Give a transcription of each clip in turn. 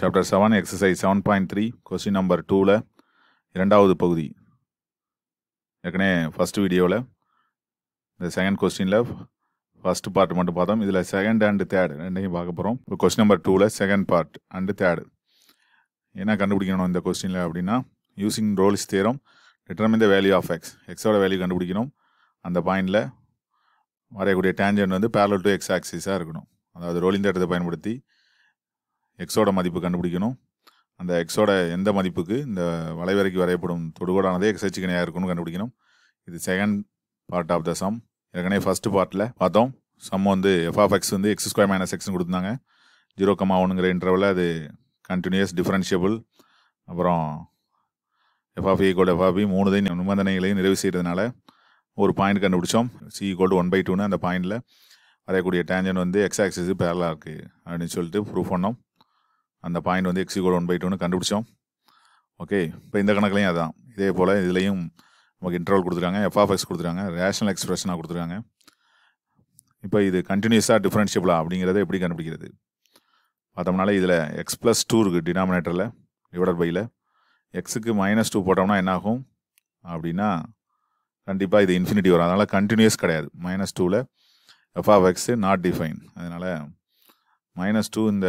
chapter seven exercise seven point three question number டூவில் இரண்டாவது பகுதி ஏற்கனவே ஃபஸ்ட் வீடியோவில் இந்த செகண்ட் கொஸ்டினில் ஃபஸ்ட் பார்ட் மட்டும் பார்த்தோம் இதில் செகண்ட் அண்டு தேர்டு ரெண்டையும் பார்க்க போகிறோம் இப்போ கொஸ்டின் நம்பர் டூவில் செகண்ட் பார்ட் அண்டு தேர்டு என்ன கண்டுபிடிக்கணும் இந்த கொஸ்டினில் அப்படின்னா using Rolle's theorem determine the value of x எக்ஸோட வேல்யூ கண்டுபிடிக்கணும் அந்த பாயிண்டில் வரையக்கூடிய டேஞ்சன் வந்து பேரல் டு எக்ஸ் ஆக்சிஸாக இருக்கணும் அதாவது ரோலிங் தேட்டத்தை பயன்படுத்தி எக்ஸோட மதிப்பு கண்டுபிடிக்கணும் அந்த எக்ஸோட எந்த மதிப்புக்கு இந்த வளைவரைக்கு வரையப்படும் தொடுகோடானதே எக்ஸ் ஹெச்சுக்கு இருக்குன்னு கண்டுபிடிக்கணும் இது second part of the sum ஏற்கனவே ஃபஸ்ட்டு பார்ட்டில் பார்த்தோம் சம் வந்து எஃப்ஆஃப் எக்ஸ் வந்து எக்ஸ் ஸ்கொயர் மைனஸ் எக்ஸ்னு கொடுத்தாங்க ஜீரோ கம்மா ஒன்றுங்கிற இன்டர்வலில் அது கண்டினியூஸ் டிஃப்ரென்ஷியபிள் அப்புறம் எஃப்ஆஃப் ஈக்குவல் எஃப்ஆஃபி மூணுதையும் நிபந்தனைகளையும் நிறைவு செய்கிறதுனால ஒரு பாயிண்ட் கண்டுபிடிச்சோம் சி ஈக்குவல் ஒன் பை டூன்னு அந்த பாயிண்டில் வரையக்கூடிய டேஞ்சன் வந்து எக்ஸ் ஆக்சிஸ் பேரலாக இருக்குது அப்படின்னு சொல்லிட்டு ப்ரூஃப் பண்ணோம் அந்த பாயிண்ட் வந்து எக்ஸிகோல் ஒன் பை டூன்னு கண்டுபிடிச்சோம் ஓகே இப்போ இந்த கணக்குலையும் அதுதான் இதே போல் இதுலேயும் நமக்கு இன்டர்வல் கொடுத்துருக்காங்க எக்ஸ் கொடுத்துருக்காங்க ரேஷனல் எக்ஸ்பிரஷனாக கொடுத்துருக்காங்க இப்போ இது கண்டினியூஸாக டிஃப்ரென்ஷியபிளா அப்படிங்கிறத எப்படி கண்டுபிடிக்கிறது பார்த்தோம்னாலே இதில் எக்ஸ் ப்ளஸ் டூ இருக்குது டினாமினேட்டரில் டிவைடட் பையில் எக்ஸுக்கு மைனஸ் டூ போட்டோம்னா என்ன ஆகும் அப்படின்னா கண்டிப்பாக இது இன்ஃபினிட்டி வரும் அதனால் கண்டினியூஸ் கிடையாது மைனஸ் டூவில் எஃப்ஆஃப் எக்ஸு நாட் டிஃபைன் அதனால் மைனஸ் டூ இந்த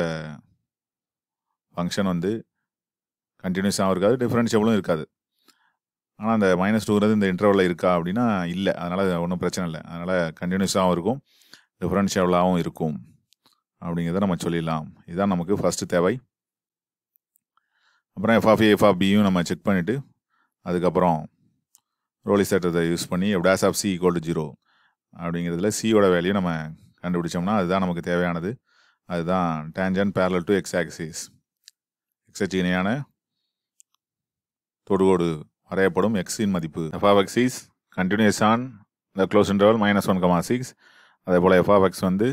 ஃபங்க்ஷன் வந்து கண்டினியூஸாகவும் இருக்காது டிஃப்ரென்ஷியபிளும் இருக்காது ஆனால் அந்த மைனஸ் டூங்கிறது இந்த இன்டர்வலில் இருக்கா அப்படின்னா இல்லை அதனால் ஒன்றும் பிரச்சனை இல்லை அதனால் கண்டினியூஸாகவும் இருக்கும் டிஃப்ரென்ஷியபிளாகவும் இருக்கும் அப்படிங்கிறத நம்ம சொல்லிடலாம் இதுதான் நமக்கு ஃபஸ்ட்டு தேவை அப்புறம் எஃப்ஆஃபி எஃப்ஆஃப் பியும் நம்ம செக் பண்ணிவிட்டு அதுக்கப்புறம் ரோலி சேட்டத்தை யூஸ் பண்ணி dash of c equal to zero அப்படிங்கிறதுல சியோட வேல்யூ நம்ம கண்டுபிடிச்சோம்னா அதுதான் நமக்கு தேவையானது அதுதான் டேஞ்சன் பேரல் டு எக்ஸ் எக்ஸுக்கு தொடுவோடு தொடுகோடு வரையப்படும் எக்ஸின் மதிப்பு f of x is continuous on the closed interval minus one comma six அதே போல் எஃப் எக்ஸ் வந்து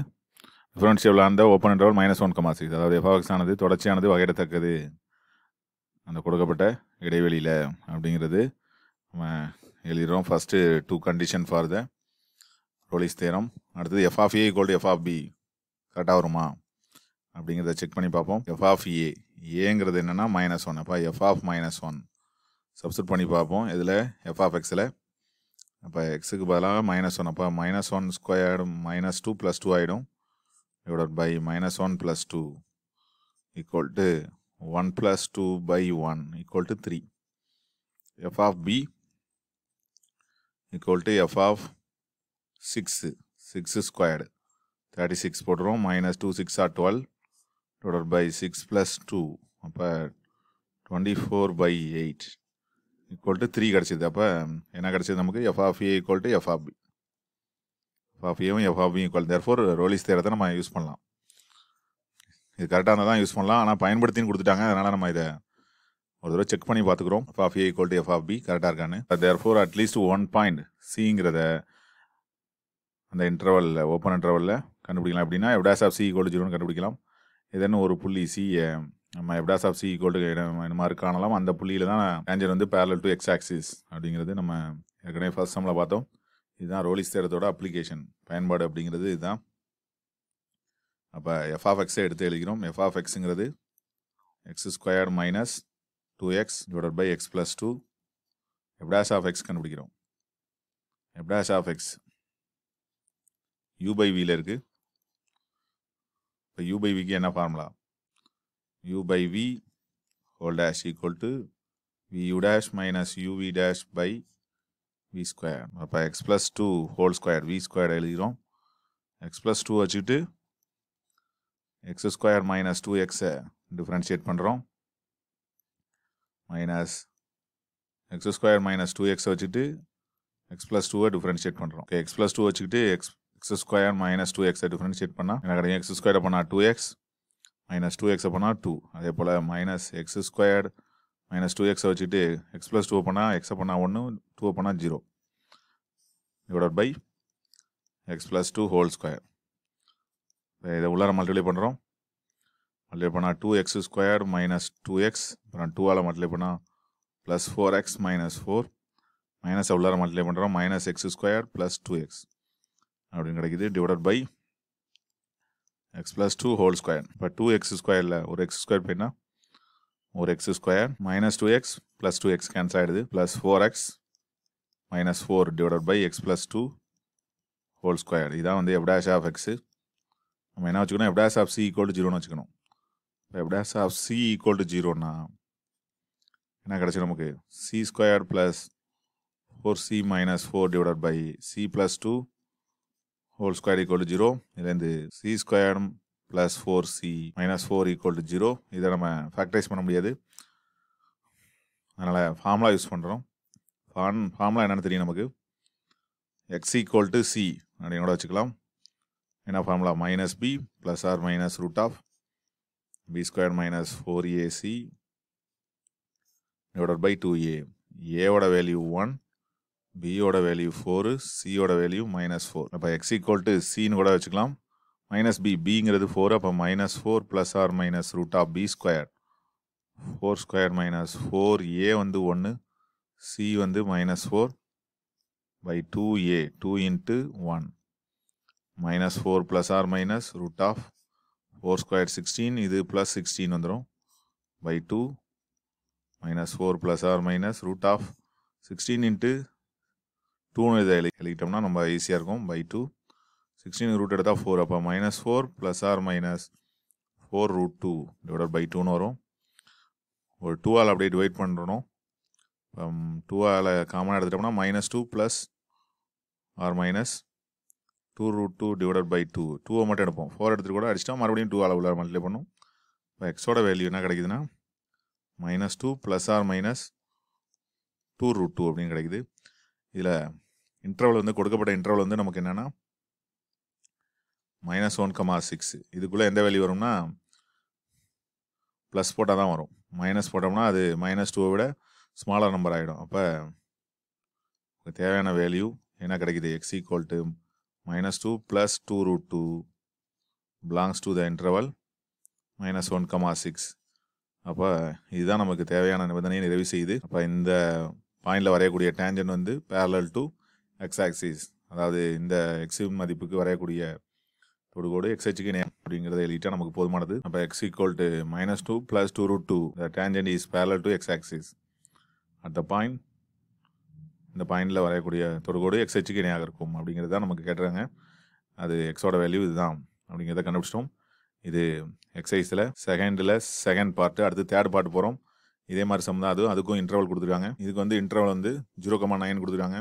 டிஃபரன்ஷியபிள் ஆன open interval minus one comma six அதாவது எஃப் எக்ஸ் ஆனது தொடர்ச்சியானது வகையிடத்தக்கது அந்த கொடுக்கப்பட்ட இடைவெளியில் அப்படிங்கிறது நம்ம எழுதிடுறோம் first two condition for the Rolle's theorem அடுத்தது f of a to B கரெக்டாக வருமா அப்படிங்கிறத செக் பண்ணி பார்ப்போம் எஃப்ஆஃப்ஏ ஏங்கிறது என்னென்னா மைனஸ் ஒன் அப்போ f of minus one substitute பண்ணி பார்ப்போம் இதில் எஃப் ஆஃப் எக்ஸில் அப்போ எக்ஸுக்கு பதிலாக மைனஸ் ஒன் அப்போ minus one square minus two plus two ஆகிடும் divide by minus one plus two equal to one plus two by one equal to three f of b equal to f of six six squared thirty six போடுறோம் minus two six are twelve divided by six plus two அப்போ twenty four by eight equal to three கிடச்சிது அப்போ என்ன கிடச்சிது நமக்கு f of a equal to f of b எஃப்ஆஃபியும் எஃப்ஆபியும் equal therefore Rolle's தேரத்தை நம்ம யூஸ் பண்ணலாம் இது கரெக்டாக இருந்தால் தான் யூஸ் பண்ணலாம் ஆனால் பயன்படுத்தின்னு கொடுத்துட்டாங்க அதனால் நம்ம இதை ஒரு தடவை செக் பண்ணி பார்த்துக்குறோம் எஃப்ஆஃப்ஏ ஈக்குவல் டு பி கரெக்டாக இருக்கான்னு therefore at least one point சிங்கிறத அந்த இன்டர்வலில் ஓப்பன் இன்டர்வலில் கண்டுபிடிக்கலாம் அப்படின்னா எவ்டாஸ் ஆஃப் சி ஈக்குவல் ஜீரோன்னு கண்டுபிடிக்கலாம் இதென்ன ஒரு புள்ளி சி நம்ம f dash of c equal to என்ன மாதிரி காணலாம் அந்த புள்ளியில் தான் டேஞ்சர் வந்து பேரல் டு எக்ஸ் ஆக்சிஸ் அப்படிங்கிறது நம்ம ஏற்கனவே ஃபர்ஸ்ட் சம்மில் பார்த்தோம் இதுதான் ரோலிஸ் தேரத்தோட அப்ளிகேஷன் பயன்பாடு அப்படிங்கிறது இதுதான் அப்போ எஃப் ஆஃப் எக்ஸை எடுத்து எழுதிக்கிறோம் எஃப் ஆஃப் எக்ஸுங்கிறது x square minus two x divide by x plus two f dash of x கண்டுபிடிக்கிறோம் f dash of x u by வியில் இருக்குது இப்போ யூ பை விக்கு என்ன formula u by v whole dash equal to v u dash minus u v dash by v square அப்போ x plus two whole square v square எழுதிக்கிறோம் x plus two வச்சுக்கிட்டு x square minus two எக்ஸை differentiate பண்ணுறோம் minus x square minus two எக்ஸை வச்சுட்டு x plus டூவை differentiate பண்ணுறோம் okay x plus two வச்சுக்கிட்டு x x square minus two எக்ஸை டிஃப்ரென்ஷியேட் பண்ணால் எனக்கு கிடையாது எக்ஸ் ஸ்கொயர் பண்ணால் டூ எக்ஸ் மைனஸ் டூ எக்ஸை பண்ணால் டூ அதே போல் minus x squared minus two எக்ஸை வச்சுட்டு எக்ஸ் ப்ளஸ் டூ பண்ணால் எக்ஸை பண்ணால் ஒன்று டூ பண்ணால் zero divide by x plus two whole square இதை உள்ளார மல்டிப்ளை பண்ணுறோம் மல்டிப்ளை பண்ணால் two x square minus two x அப்புறம் டூவால் மல்டிப்ளை பண்ணால் plus four x minus four மைனஸை உள்ளார மல்டிப்ளை பண்ணுறோம் minus x square plus two x அப்படின்னு கிடைக்குது divided by x plus two whole square இப்போ டூ எக்ஸ் ஸ்கொயரில் ஒரு எக்ஸ் ஸ்கொயர் போயின்னா ஒரு x square minus two x plus two x cancel ஆகிடுது plus four x minus four divided by x plus two whole square இதான் வந்து f dash of x நம்ம என்ன வச்சுக்கணும் f dash of c equal to ஜீரோன்னு வச்சுக்கணும் இப்போ f dash of c equal to ஜீரோன்னா என்ன கிடச்சி நமக்கு c square plus four c minus four divided by c plus two whole square equal to zero இதுலேருந்து c square plus four c minus four equal to zero இதை நம்ம factorise பண்ண முடியாது அதனால் ஃபார்முலா யூஸ் பண்ணுறோம் ஃபார்ம் ஃபார்முலா என்னென்னு தெரியும் நமக்கு எக்ஸ் ஈக்குவல் டு சி அப்படின்னு கூட வச்சுக்கலாம் என்ன formula minus b plus or minus root of b square minus four a c divide by two a ஏவோட வேல்யூ ஒன் பியோட வேல்யூ ஃபோரு சியோட வேல்யூ மைனஸ் ஃபோர் அப்போ எக்ஸ் ஈக்குவல் டு சின்னு கூட வச்சுக்கலாம் மைனஸ் பி பிங்கிறது ஃபோர் அப்போ minus four plus or minus root of b square four square minus four a வந்து ஒன்று சி வந்து minus four by two a two into one minus four plus or minus root of four square sixteen இது plus sixteen வந்துடும் by two minus four plus or minus root of sixteen into டூனு இதை எழு எழுதிட்டோம்னா நம்ம ஈஸியாக இருக்கும் by two sixteen root எடுத்தால் ஃபோர் அப்போ minus four plus or minus four root two divide by டூன்னு வரும் ஒரு டூவால் அப்படியே டிவைட் பண்ணுறணும் டூவால் காமனாக எடுத்துட்டோம்னா minus two plus or minus two root two divided by two டூவை மட்டும் எடுப்போம் ஃபோர் எடுத்துகிட்டு கூட அடிச்சிட்டா மறுபடியும் டூ அளவில் மல்டிப்ளை பண்ணும் இப்போ எக்ஸோட வேல்யூ என்ன கிடைக்குதுன்னா minus two plus or minus two root two அப்படின்னு கிடைக்குது இதில் இன்டர்வல் வந்து கொடுக்கப்பட்ட இன்ட்ரவல் வந்து நமக்கு என்னென்னா மைனஸ் ஒன் கமா சிக்ஸ் இதுக்குள்ளே எந்த வேல்யூ வரும்னா ப்ளஸ் போட்டால் தான் வரும் மைனஸ் போட்டோம்னா அது மைனஸ் டூவை விட ஸ்மாலர் நம்பர் ஆகிடும் அப்போ தேவையான வேல்யூ என்ன கிடைக்கிது x equal to minus two plus two root two belongs to the interval minus one comma six அப்போ இதுதான் நமக்கு தேவையான நிபந்தனையை நிறைவு செய்யுது அப்போ இந்த பாயிண்டில் வரையக்கூடிய டேஞ்சன் வந்து பேரலல் டூ எக்ஸ் ஆக்சிஸ் அதாவது இந்த எக்ஸின் மதிப்புக்கு வரையக்கூடிய தொடுகோடு எக்ஸ்ஹெச்சுக்கு நேம் அப்படிங்கிறத எழுதிட்டா நமக்கு போதுமானது அப்போ x equal to minus two plus two root two the tangent is parallel to x axis at the point இந்த பாயிண்டில் வரையக்கூடிய தொடுகோடு எக்ஸ்ஹெச்சுக்கு இணையாக இருக்கும் அப்படிங்கிறது தான் நமக்கு கேட்டுறாங்க அது எக்ஸோட வேல்யூ இதுதான் அப்படிங்கிறத கண்டுபிடிச்சிட்டோம் இது எக்ஸசைஸில் செகண்டில் செகண்ட் பார்ட்டு அடுத்து தேர்ட் பார்ட் போகிறோம் இதே மாதிரி சம் தான் அதுவும் அதுக்கும் இன்டர்வல் கொடுத்துருக்காங்க இதுக்கு வந்து இன்டர்வல் வந்து ஜீரோ கமா நைன் கொடுத்துருக்காங்க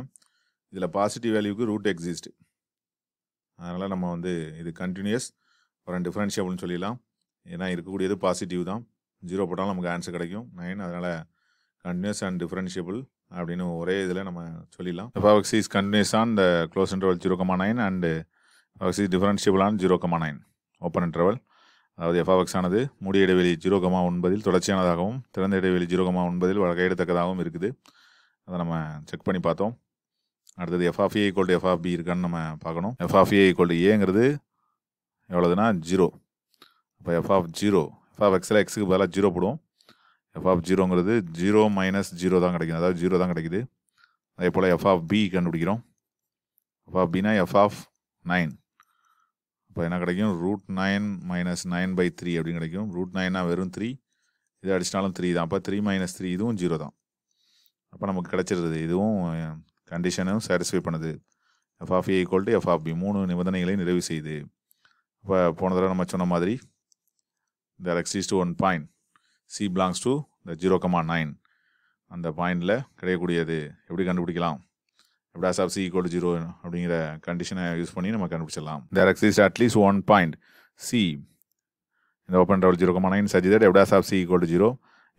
இதில் பாசிட்டிவ் வேல்யூக்கு ரூட் எக்ஸிஸ்ட் அதனால் நம்ம வந்து இது கண்டினியூஸ் அப்புறம் டிஃப்ரென்ஷியபிள்னு சொல்லிடலாம் ஏன்னா இருக்கக்கூடியது பாசிட்டிவ் தான் ஜீரோ போட்டாலும் நமக்கு ஆன்சர் கிடைக்கும் நைன் அதனால் கண்டினியூஸ் அண்ட் டிஃப்ரென்ஷியபிள் அப்படின்னு ஒரே இதில் நம்ம சொல்லிடலாம் f x is continuous on the closed interval zero comma nine and f x is differentiable on zero comma nine open interval அதாவது எஃப்எக்ஸ் ஆனது மூடிய இடைவெளி ஜீரோ கமா ஒன்பதில் தொடர்ச்சியானதாகவும் திறந்த இடைவெளி ஜீரோ கமா ஒன்பதில் வழக்கையிடத்தக்கதாகவும் இருக்குது அதை நம்ம செக் பண்ணி பார்த்தோம் அடுத்தது எஃப்ஆஃப்ஏ ஈக்குவல் டு எஃப்ஆஃபி இருக்கான்னு நம்ம பார்க்கணும் எஃப்ஆஃப்ஏ ஈக்குவல் டு ஏங்கிறது எவ்வளோதுன்னா ஜீரோ அப்போ எஃப்ஆஃப் ஜீரோ எஃப்ஆஃப் எக்ஸில் எக்ஸுக்கு பதிலாக ஜீரோ போடுவோம் எஃப்ஆஃப் ஜீரோங்கிறது ஜீரோ மைனஸ் ஜீரோ தான் கிடைக்கும் அதாவது ஜீரோ தான் கிடைக்குது அதே போல் எஃப்ஆஃப் பி கண்டுபிடிக்கிறோம் எஃப்ஆஃப் பினா எஃப்ஆஃப் நைன் இப்போ என்ன கிடைக்கும் root nine minus nine by three அப்படின்னு கிடைக்கும் ரூட் நைனாக வெறும் த்ரீ இது அடிச்சினாலும் த்ரீ தான் அப்போ த்ரீ மைனஸ் த்ரீ இதுவும் ஜீரோ தான் அப்போ நமக்கு கிடச்சிருது இதுவும் கண்டிஷனும் சாட்டிஸ்ஃபை பண்ணுது f of a equal to f of b மூணு நிபந்தனைகளை நிறைவு செய்யுது இப்போ போன தடவை நம்ம சொன்ன மாதிரி there exists to one point c belongs to the zero comma nine அந்த பாயிண்டில் கிடையக்கூடியது எப்படி கண்டுபிடிக்கலாம் எப்படி ஆஸ் ஆஃப் சி ஈக்குவல் ஜீரோ அப்படிங்கிற கண்டிஷனை யூஸ் பண்ணி நம்ம கண்டுபிடிச்சிடலாம் there exists at least one point c இந்த open double zero comma nine such that f dash of c equal zero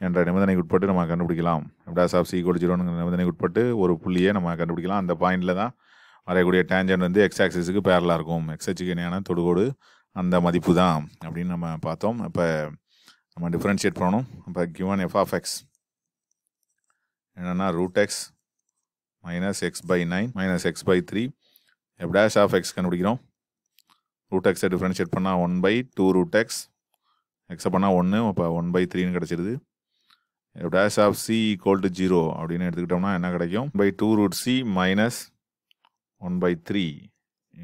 என்ற நிபந்தனைக்கு உட்பட்டு நம்ம கண்டுபிடிக்கலாம் டேஸ் ஆஃப் சி கோல் நிபந்தனைக்கு உட்பட்டு ஒரு புள்ளியை நம்ம கண்டுபிடிக்கலாம் அந்த பாயிண்டில் தான் வரையக்கூடிய டேஞ்சன் வந்து எக்ஸ் ஆக்சிஸுக்கு பேரலாக இருக்கும் எக்ஸ் அச்சுக்கு இணையான தொடுகோடு அந்த மதிப்பு தான் அப்படின்னு நம்ம பார்த்தோம் இப்போ நம்ம டிஃப்ரென்ஷியேட் பண்ணணும் இப்போ கிவன் எஃப் ஆஃப் எக்ஸ் என்னென்னா root x minus x by nine minus x by three f dash of x கண்டுபிடிக்கிறோம் ரூட் எக்ஸை டிஃப்ரென்ஷியேட் பண்ணால் one by two root x எக்ஸை பண்ணால் ஒன்று இப்போ ஒன் பை த்ரீன்னு கிடச்சிருது dash of c equal to zero அப்படின்னு எடுத்துக்கிட்டோம்னா என்ன கிடைக்கும் by two root c minus one by three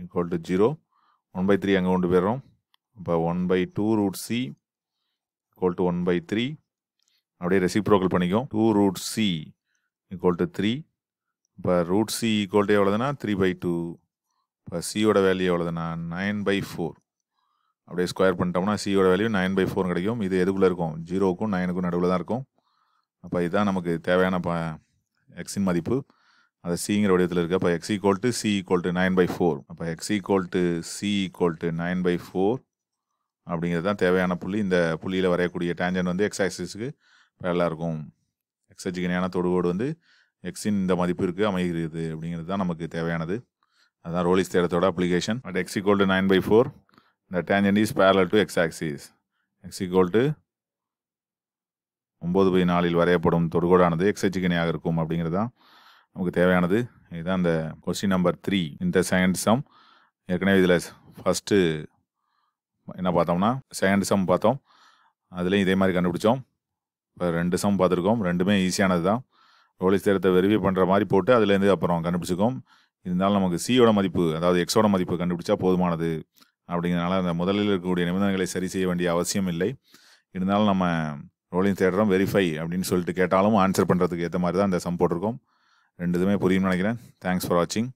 equal to zero one by three அங்கே கொண்டு போயிடுறோம் இப்போ one by two root c equal to one by three அப்படியே ரெசிப்ரோக்கல் பண்ணிக்கும் two root c equal to three இப்போ root c equal to எவ்வளோதுனா three by two இப்போ சியோட வேல்யூ எவ்வளோதுனா நைன் பை ஃபோர் அப்படியே ஸ்கொயர் பண்ணிட்டோம்னா சியோட வேல்யூ நைன் பை ஃபோர் கிடைக்கும் இது எதுக்குள்ளே இருக்கும் ஜீரோக்கும் நைனுக்கும் நடுவில் தான் இருக்கும் அப்போ இதுதான் நமக்கு தேவையான ப எக்ஸின் மதிப்பு அது சிங்கிற வடிவத்தில் இருக்குது அப்போ x equal to c equal to nine by four அப்போ x equal to c equal to nine by four அப்படிங்கிறது தான் தேவையான புள்ளி இந்த புள்ளியில் வரையக்கூடிய டேஞ்சன் வந்து எக்ஸ் ஆக்சிஸுக்கு இருக்கும் எக்ஸ் இணையான தொடுகோடு வந்து எக்ஸின் இந்த மதிப்பிற்கு அமைகிறது அப்படிங்கிறது தான் நமக்கு தேவையானது அதுதான் ரோலிஸ் தேடத்தோட application but x equal to nine by four இந்த tangent is parallel to x axis x equal to ஒம்பது பை நாளில் வரையப்படும் தொடுகோடானது எக்ஸஜிகனியாக இருக்கும் அப்படிங்கிறது தான் நமக்கு தேவையானது இதுதான் இந்த கொஸ்டின் நம்பர் த்ரீ இந்த செகண்ட் சம் ஏற்கனவே இதில் ஃபஸ்ட்டு என்ன பார்த்தோம்னா செகண்ட் சம் பார்த்தோம் அதுலேயும் இதே மாதிரி கண்டுபிடிச்சோம் இப்போ ரெண்டு சம் பார்த்துருக்கோம் ரெண்டுமே ஈஸியானது தான் ரோலிஸ் தேரத்தை வெரிஃபை பண்ணுற மாதிரி போட்டு அதுலேருந்து அப்புறம் கண்டுபிடிச்சிக்கோம் இருந்தாலும் நமக்கு சியோட மதிப்பு அதாவது எக்ஸோட மதிப்பு கண்டுபிடிச்சா போதுமானது அப்படிங்கிறனால அந்த முதலில் இருக்கக்கூடிய நிபந்தனைகளை சரி செய்ய வேண்டிய அவசியம் இல்லை இருந்தாலும் நம்ம ரோலிங் தேடுறோம் வெரிஃபை அப்படின்னு சொல்லிட்டு கேட்டாலும் ஆன்சர் பண்ணுறதுக்கு ஏற்ற மாதிரி தான் அந்த சம் போட்டிருக்கோம் ரெண்டு இதுமே புரியும்னு நினைக்கிறேன் தேங்க்ஸ் ஃபார் வாட்சிங்